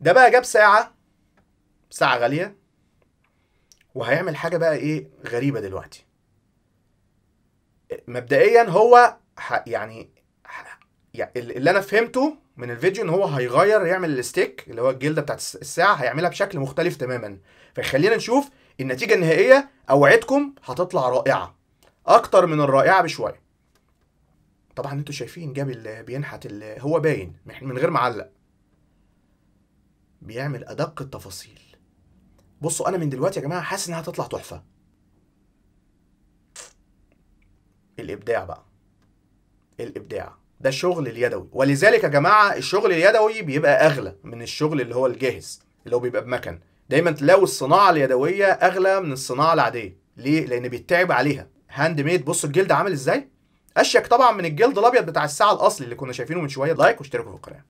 ده بقى جاب ساعه ساعه غاليه وهيعمل حاجه بقى ايه غريبه دلوقتي مبدئيا هو يعني اللي انا فهمته من الفيديو ان هو هيغير يعمل الستيك اللي هو الجلده بتاعت الساعه هيعملها بشكل مختلف تماما فخلينا نشوف النتيجه النهائيه اوعدكم هتطلع رائعه اكتر من الرائعه بشويه طبعا انتوا شايفين جاب بينحت هو باين من غير معلق بيعمل ادق التفاصيل بصوا انا من دلوقتي يا جماعه حاسس انها هتطلع تحفه الابداع بقى الابداع ده الشغل اليدوي ولذلك يا جماعه الشغل اليدوي بيبقى اغلى من الشغل اللي هو الجاهز اللي هو بيبقى بمكن دايما تلاقوا الصناعه اليدويه اغلى من الصناعه العاديه ليه لان بيتعب عليها هاند ميد بصوا الجلد عامل ازاي اشيك طبعا من الجلد الابيض بتاع الساعه الاصلي اللي كنا شايفينه من شويه لايك واشتركوا في القناه